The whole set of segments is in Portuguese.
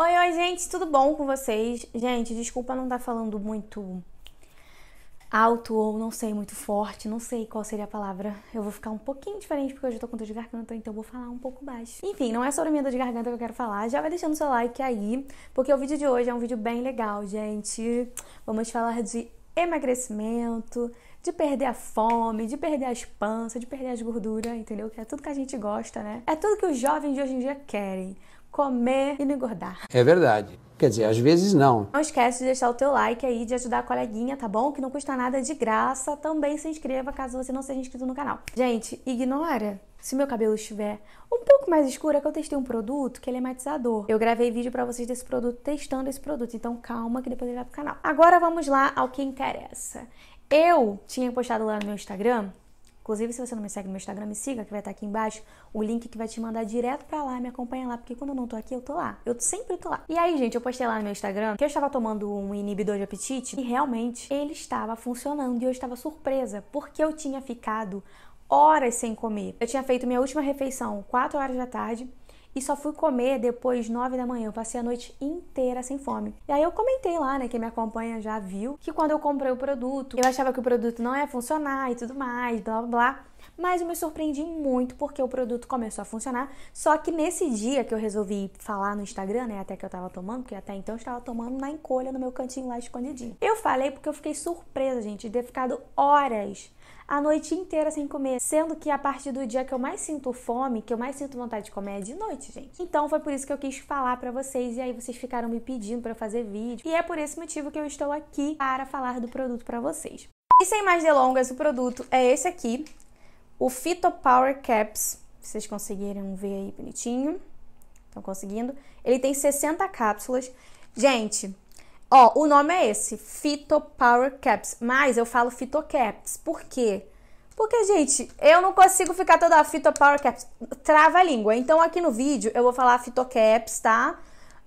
Oi, oi, gente, tudo bom com vocês? Gente, desculpa não estar tá falando muito alto ou não sei, muito forte, não sei qual seria a palavra. Eu vou ficar um pouquinho diferente porque hoje eu tô com dor de garganta, então eu vou falar um pouco baixo. Enfim, não é sobre minha dor de garganta que eu quero falar. Já vai deixando seu like aí, porque o vídeo de hoje é um vídeo bem legal, gente. Vamos falar de emagrecimento, de perder a fome, de perder as panças, de perder as gorduras, entendeu? Que é tudo que a gente gosta, né? É tudo que os jovens de hoje em dia querem comer e não engordar. É verdade. Quer dizer, às vezes não. Não esquece de deixar o teu like aí, de ajudar a coleguinha, tá bom? Que não custa nada, de graça. Também se inscreva caso você não seja inscrito no canal. Gente, ignora se meu cabelo estiver um pouco mais escuro, é que eu testei um produto que ele é matizador. Eu gravei vídeo para vocês desse produto, testando esse produto. Então calma que depois ele vai pro canal. Agora vamos lá ao que interessa. Eu tinha postado lá no meu Instagram Inclusive, se você não me segue no meu Instagram, me siga, que vai estar aqui embaixo o link que vai te mandar direto pra lá, me acompanha lá, porque quando eu não tô aqui, eu tô lá. Eu sempre tô lá. E aí, gente, eu postei lá no meu Instagram que eu estava tomando um inibidor de apetite e realmente ele estava funcionando e eu estava surpresa, porque eu tinha ficado horas sem comer. Eu tinha feito minha última refeição 4 horas da tarde e só fui comer depois nove da manhã. Eu passei a noite inteira sem fome. E aí eu comentei lá, né, quem me acompanha já viu, que quando eu comprei o produto, eu achava que o produto não ia funcionar e tudo mais, blá blá mas eu me surpreendi muito porque o produto começou a funcionar. Só que nesse dia que eu resolvi falar no Instagram, né, até que eu tava tomando, porque até então eu estava tomando na encolha no meu cantinho lá escondidinho. Eu falei porque eu fiquei surpresa, gente, de ter ficado horas a noite inteira sem comer, sendo que a partir do dia que eu mais sinto fome, que eu mais sinto vontade de comer é de noite, gente. Então foi por isso que eu quis falar para vocês e aí vocês ficaram me pedindo para fazer vídeo. E é por esse motivo que eu estou aqui para falar do produto para vocês. E sem mais delongas, o produto é esse aqui. O Fito Power Caps, vocês conseguiram ver aí bonitinho? Estão conseguindo? Ele tem 60 cápsulas. Gente, ó, o nome é esse, Fito Power Caps, mas eu falo Fito Caps. Por quê? Porque, gente, eu não consigo ficar toda a Fito Power Caps. Trava a língua. Então, aqui no vídeo, eu vou falar Fito Caps, tá?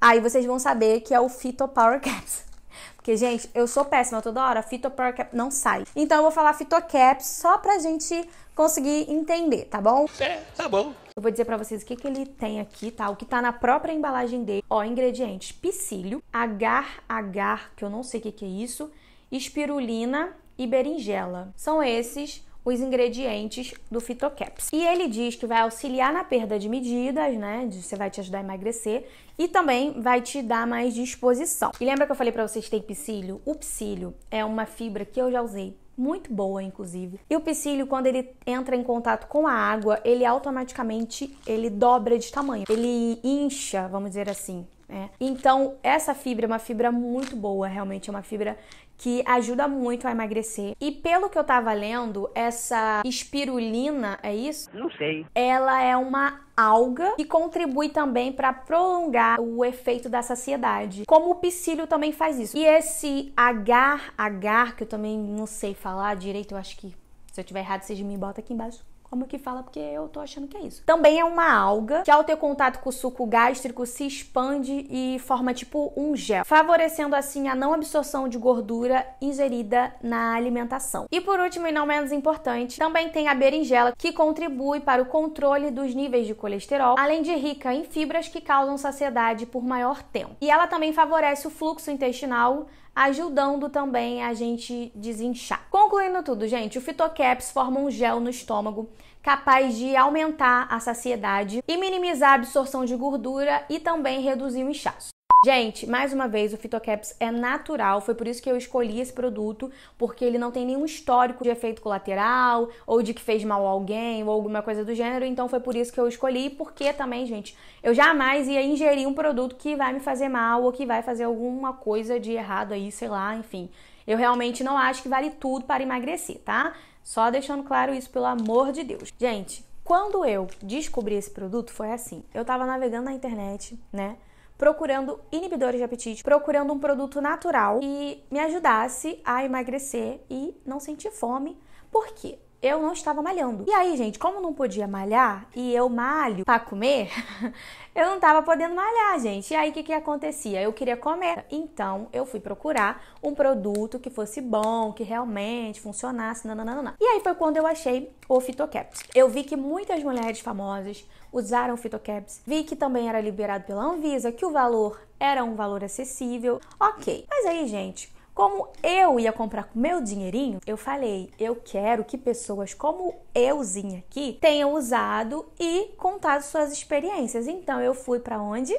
Aí vocês vão saber que é o Fito Power Caps. Porque, gente, eu sou péssima toda hora. Fito Power Caps não sai. Então, eu vou falar Fito Caps só pra gente conseguir entender, tá bom? É, tá bom. Eu vou dizer para vocês o que, que ele tem aqui, tá? O que tá na própria embalagem dele. Ó, ingredientes: psílio, agar agar, que eu não sei o que, que é isso, espirulina e berinjela. São esses os ingredientes do Fitocaps. E ele diz que vai auxiliar na perda de medidas, né? você vai te ajudar a emagrecer e também vai te dar mais disposição. E lembra que eu falei para vocês que tem psílio? O psílio é uma fibra que eu já usei muito boa, inclusive. E o psílio, quando ele entra em contato com a água, ele automaticamente ele dobra de tamanho, ele incha, vamos dizer assim. É. Então, essa fibra é uma fibra muito boa, realmente é uma fibra que ajuda muito a emagrecer. E pelo que eu tava lendo, essa espirulina, é isso? Não sei. Ela é uma alga e contribui também para prolongar o efeito da saciedade. Como o psílio também faz isso. E esse agar, agar, que eu também não sei falar direito, eu acho que se eu tiver errado, vocês me botam aqui embaixo como que fala, porque eu tô achando que é isso. Também é uma alga que, ao ter contato com o suco gástrico, se expande e forma tipo um gel, favorecendo assim a não absorção de gordura ingerida na alimentação. E por último, e não menos importante, também tem a berinjela, que contribui para o controle dos níveis de colesterol, além de rica em fibras que causam saciedade por maior tempo. E ela também favorece o fluxo intestinal, ajudando também a gente desinchar. Concluindo tudo, gente, o fitocaps forma um gel no estômago capaz de aumentar a saciedade e minimizar a absorção de gordura e também reduzir o inchaço. Gente, mais uma vez, o Fitocaps é natural, foi por isso que eu escolhi esse produto, porque ele não tem nenhum histórico de efeito colateral, ou de que fez mal a alguém, ou alguma coisa do gênero, então foi por isso que eu escolhi, porque também, gente, eu jamais ia ingerir um produto que vai me fazer mal, ou que vai fazer alguma coisa de errado aí, sei lá, enfim. Eu realmente não acho que vale tudo para emagrecer, tá? Só deixando claro isso, pelo amor de Deus. Gente, quando eu descobri esse produto, foi assim: eu tava navegando na internet, né? procurando inibidores de apetite, procurando um produto natural que me ajudasse a emagrecer e não sentir fome. Por quê? eu não estava malhando. E aí, gente, como não podia malhar e eu malho para comer, eu não estava podendo malhar, gente. E aí, o que, que acontecia? Eu queria comer. Então, eu fui procurar um produto que fosse bom, que realmente funcionasse, nananana. E aí foi quando eu achei o Fitocaps. Eu vi que muitas mulheres famosas usaram o Fitocaps, vi que também era liberado pela Anvisa, que o valor era um valor acessível. Ok. Mas aí, gente, como eu ia comprar com meu dinheirinho, eu falei, eu quero que pessoas como euzinha aqui tenham usado e contado suas experiências. Então eu fui para onde?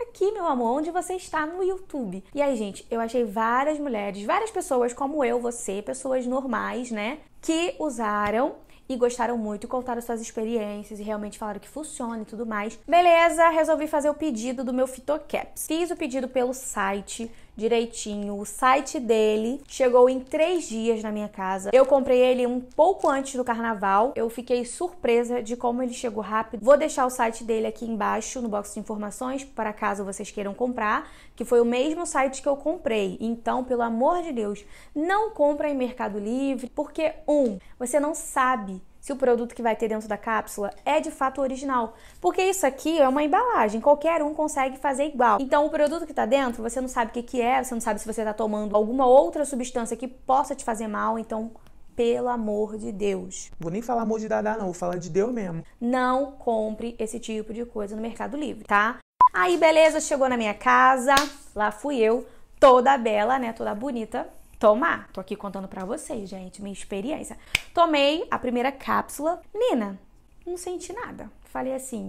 aqui, meu amor, onde você está no YouTube. E aí, gente, eu achei várias mulheres, várias pessoas como eu, você, pessoas normais, né, que usaram e gostaram muito, contaram suas experiências e realmente falaram que funciona e tudo mais. Beleza, resolvi fazer o pedido do meu Fitocaps. Fiz o pedido pelo site, direitinho o site dele. Chegou em três dias na minha casa. Eu comprei ele um pouco antes do carnaval. Eu fiquei surpresa de como ele chegou rápido. Vou deixar o site dele aqui embaixo no box de informações para caso vocês queiram comprar, que foi o mesmo site que eu comprei. Então, pelo amor de Deus, não compra em Mercado Livre, porque um, você não sabe se o produto que vai ter dentro da cápsula é de fato original. Porque isso aqui é uma embalagem, qualquer um consegue fazer igual. Então o produto que está dentro, você não sabe o que, que é, você não sabe se você está tomando alguma outra substância que possa te fazer mal, então pelo amor de Deus. Vou nem falar amor de dadá, não, vou falar de Deus mesmo. Não compre esse tipo de coisa no Mercado Livre, tá? Aí, beleza, chegou na minha casa, lá fui eu, toda bela, né? Toda bonita, tomar. Tô aqui contando para vocês, gente, minha experiência. Tomei a primeira cápsula. Menina, não senti nada. Falei assim: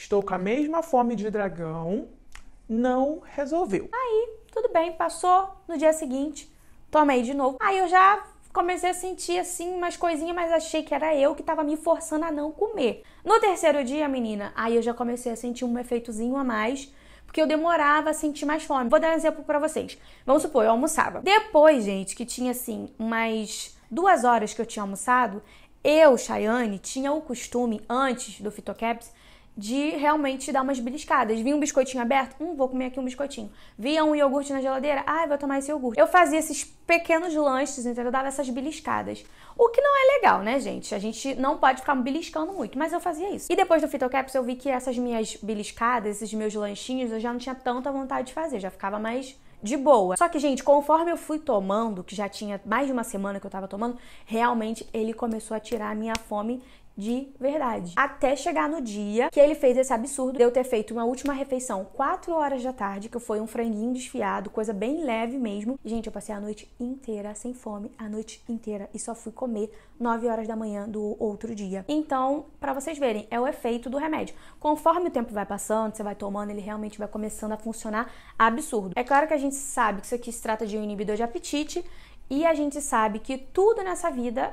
"Estou com a mesma fome de dragão, não resolveu". Aí, tudo bem, passou. No dia seguinte, tomei de novo. Aí eu já comecei a sentir assim umas coisinhas, mas achei que era eu que estava me forçando a não comer. No terceiro dia, menina, aí eu já comecei a sentir um efeitozinho a mais porque eu demorava a sentir mais fome. Vou dar um exemplo para vocês. Vamos supor, eu almoçava. Depois, gente, que tinha assim umas duas horas que eu tinha almoçado, eu, Chayane, tinha o costume, antes do Fitocaps, de realmente dar umas beliscadas. Vi um biscoitinho aberto, hum, vou comer aqui um biscoitinho. Via um iogurte na geladeira, ah, vou tomar esse iogurte. Eu fazia esses pequenos lanches, entendeu? Eu dava essas beliscadas. O que não é legal, né, gente? A gente não pode ficar beliscando muito, mas eu fazia isso. E depois do Fitocaps eu vi que essas minhas beliscadas, esses meus lanchinhos, eu já não tinha tanta vontade de fazer, já ficava mais de boa. Só que, gente, conforme eu fui tomando, que já tinha mais de uma semana que eu tava tomando, realmente ele começou a tirar a minha fome de verdade. Até chegar no dia que ele fez esse absurdo de eu ter feito uma última refeição 4 horas da tarde, que foi um franguinho desfiado, coisa bem leve mesmo. Gente, eu passei a noite inteira sem fome, a noite inteira, e só fui comer 9 horas da manhã do outro dia. Então, para vocês verem, é o efeito do remédio. Conforme o tempo vai passando, você vai tomando, ele realmente vai começando a funcionar absurdo. É claro que a gente sabe que isso aqui se trata de um inibidor de apetite, e a gente sabe que tudo nessa vida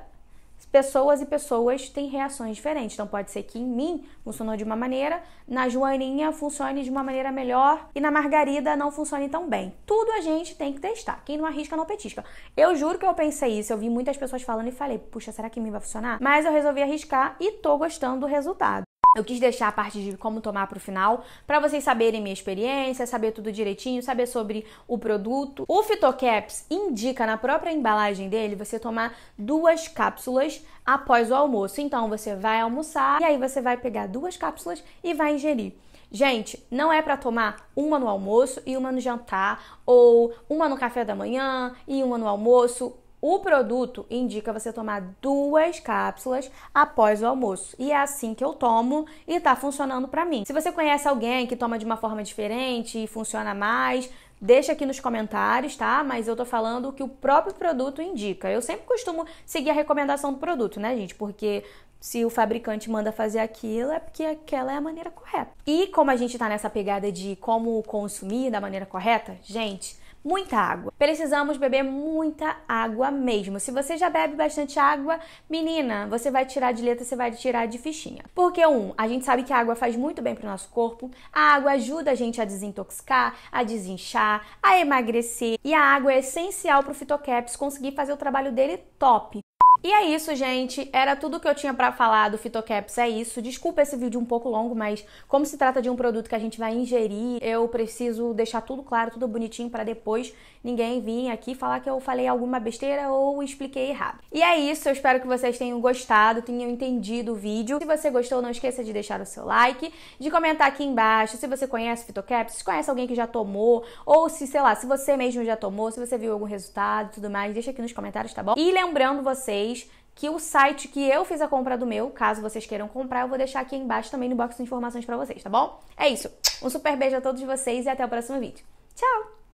pessoas e pessoas têm reações diferentes. Então pode ser que em mim funcionou de uma maneira, na Joaninha funcione de uma maneira melhor e na Margarida não funcione tão bem. Tudo a gente tem que testar. Quem não arrisca não petisca. Eu juro que eu pensei isso, eu vi muitas pessoas falando e falei: "Puxa, será que em mim vai funcionar?" Mas eu resolvi arriscar e tô gostando do resultado. Eu quis deixar a parte de como tomar para o final, para vocês saberem minha experiência, saber tudo direitinho, saber sobre o produto. O Fitocaps indica na própria embalagem dele você tomar duas cápsulas após o almoço. Então você vai almoçar e aí você vai pegar duas cápsulas e vai ingerir. Gente, não é para tomar uma no almoço e uma no jantar, ou uma no café da manhã e uma no almoço. O produto indica você tomar duas cápsulas após o almoço. E é assim que eu tomo e tá funcionando para mim. Se você conhece alguém que toma de uma forma diferente e funciona mais, deixa aqui nos comentários, tá? Mas eu tô falando o que o próprio produto indica. Eu sempre costumo seguir a recomendação do produto, né, gente? Porque se o fabricante manda fazer aquilo, é porque aquela é a maneira correta. E como a gente tá nessa pegada de como consumir da maneira correta, gente, muita água. Precisamos beber muita água mesmo. Se você já bebe bastante água, menina, você vai tirar de letra, você vai tirar de fichinha. Porque um, a gente sabe que a água faz muito bem para o nosso corpo. A água ajuda a gente a desintoxicar, a desinchar, a emagrecer e a água é essencial para o fitocaps conseguir fazer o trabalho dele top. E é isso, gente. Era tudo que eu tinha para falar do Fitocaps, é isso. Desculpa esse vídeo um pouco longo, mas como se trata de um produto que a gente vai ingerir, eu preciso deixar tudo claro, tudo bonitinho para depois ninguém vir aqui falar que eu falei alguma besteira ou expliquei errado. E é isso, eu espero que vocês tenham gostado, tenham entendido o vídeo. Se você gostou, não esqueça de deixar o seu like, de comentar aqui embaixo se você conhece Fitocaps, se conhece alguém que já tomou, ou se, sei lá, se você mesmo já tomou, se você viu algum resultado e tudo mais, deixa aqui nos comentários, tá bom? E lembrando vocês que o site que eu fiz a compra do meu, caso vocês queiram comprar, eu vou deixar aqui embaixo também no box de informações para vocês, tá bom? É isso. Um super beijo a todos vocês e até o próximo vídeo. Tchau!